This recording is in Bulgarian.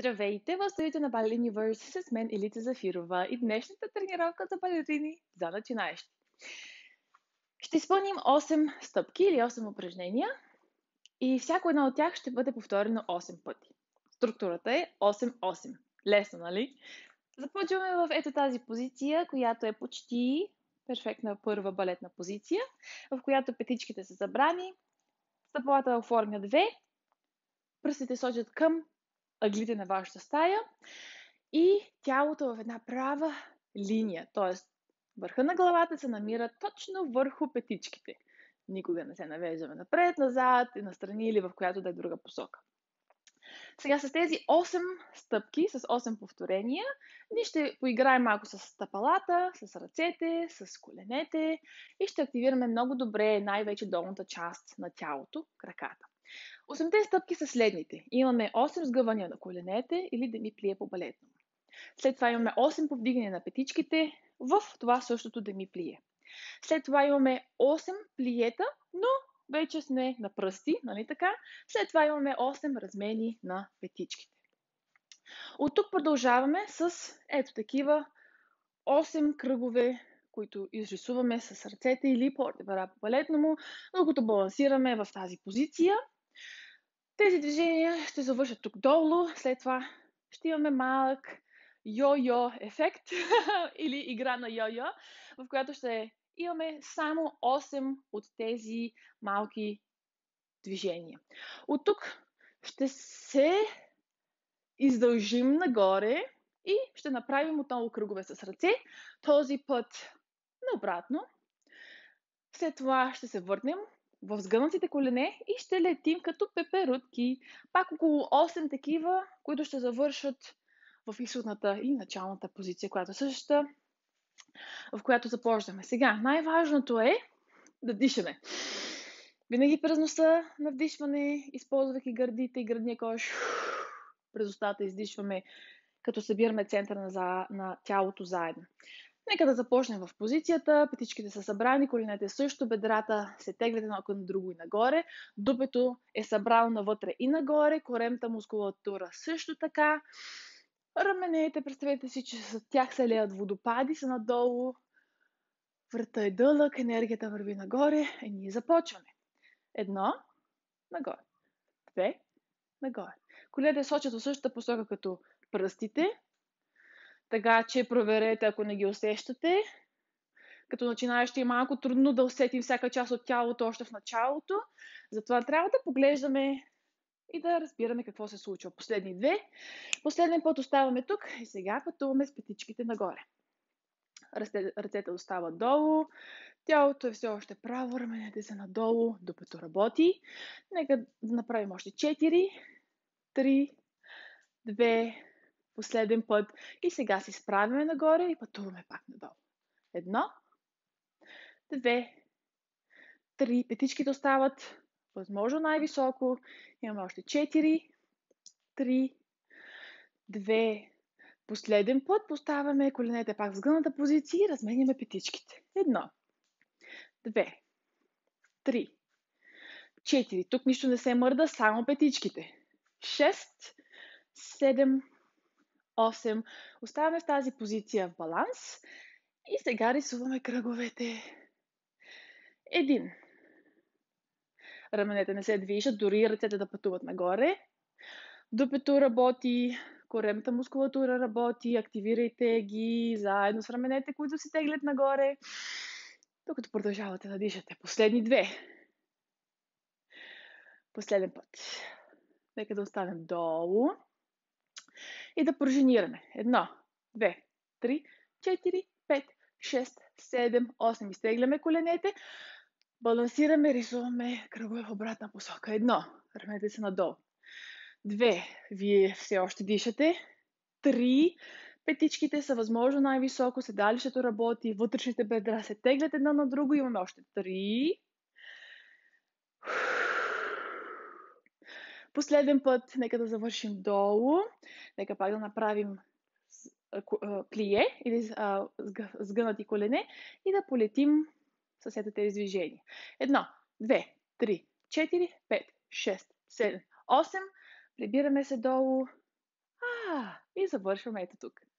Здравейте в студиото на Ballet Universe с мен Елица Зафирова и днешната тренировка за балерини за начинаещи. Ще изпълним 8 стъпки или 8 упражнения и всяко едно от тях ще бъде повторено 8 пъти. Структурата е 8-8. Лесно, нали? Започваме в ето тази позиция, която е почти перфектна първа балетна позиция, в която петичките са забрани, стъпалата е оформя 2, пръстите сочат към ъглите на вашата стая и тялото в една права линия, т.е. върха на главата се намира точно върху петичките. Никога не се навеждаме напред, назад, и настрани или в която да е друга посока. Сега с тези 8 стъпки, с 8 повторения, ние ще поиграем малко с стъпалата, с ръцете, с коленете и ще активираме много добре най-вече долната част на тялото, краката. Осемте стъпки са следните. Имаме 8 сгъвания на коленете или демиплие по балетно. След това имаме 8 повдигания на петичките в това същото демиплие. След това имаме 8 плиета, но вече сме на пръсти, нали така? След това имаме 8 размени на петичките. От тук продължаваме с ето такива 8 кръгове, които изрисуваме с ръцете или по по балетно му, докато балансираме в тази позиция – тези движения ще завършат тук долу, след това ще имаме малък йо-йо ефект или игра на йо-йо, в която ще имаме само 8 от тези малки движения. От тук ще се издължим нагоре и ще направим отново кръгове с ръце. Този път наобратно. След това ще се върнем в сгънатите колене и ще летим като пеперутки. Пак около 8 такива, които ще завършат в изходната и началната позиция, която е същата, в която започваме. Сега, най-важното е да дишаме. Винаги през носа на вдишване, използвайки гърдите и гърдния кош. През устата издишваме, като събираме центъра на, за... на тялото заедно. Нека да започнем в позицията. Петичките са събрани, коленете също, бедрата се теглят едно към друго и нагоре. Дупето е събрано навътре и нагоре, коремта мускулатура също така. Раменете, представете си, че с тях се леят водопади, са надолу. Врата е дълъг, енергията върви нагоре и ние започваме. Едно, нагоре. Две, нагоре. Колите сочат в същата посока като пръстите, така че проверете, ако не ги усещате. Като начинаещи е малко трудно да усетим всяка част от тялото още в началото. Затова трябва да поглеждаме и да разбираме какво се случва. Последни две. Последен път оставаме тук и сега пътуваме с петичките нагоре. Ръцете остават долу, тялото е все още право, раменете се надолу, докато работи. Нека да направим още 4, 3, 2, Последен път. И сега се изправяме нагоре и пътуваме пак надолу. Едно, две, три. Петичките остават възможно най-високо. Имаме още четири, три, две. Последен път поставяме коленете пак в сгъната позиция и разменяме петичките. Едно, две, три, четири. Тук нищо не се мърда, само петичките. Шест, седем, 8. Оставаме в тази позиция в баланс и сега рисуваме кръговете. Един. Раменете не се движат, дори ръцете да пътуват нагоре. Дупето работи, коремната мускулатура работи, активирайте ги заедно с раменете, които се теглят нагоре, докато продължавате да дишате. Последни две. Последен път. Нека да останем долу и да пружинираме. Едно, две, три, четири, пет, шест, седем, осем. Изтегляме коленете. Балансираме, рисуваме кръгове в обратна посока. Едно, ръмете се надолу. Две, вие все още дишате. Три, петичките са възможно най-високо, седалището работи, вътрешните бедра се теглят едно на друго. Имаме още три, Последен път, нека да завършим долу. Нека пак да направим плие или сгънати колене и да полетим със ето тези движения. Едно, две, три, четири, пет, шест, седем, осем. Прибираме се долу. А, и завършваме ето тук.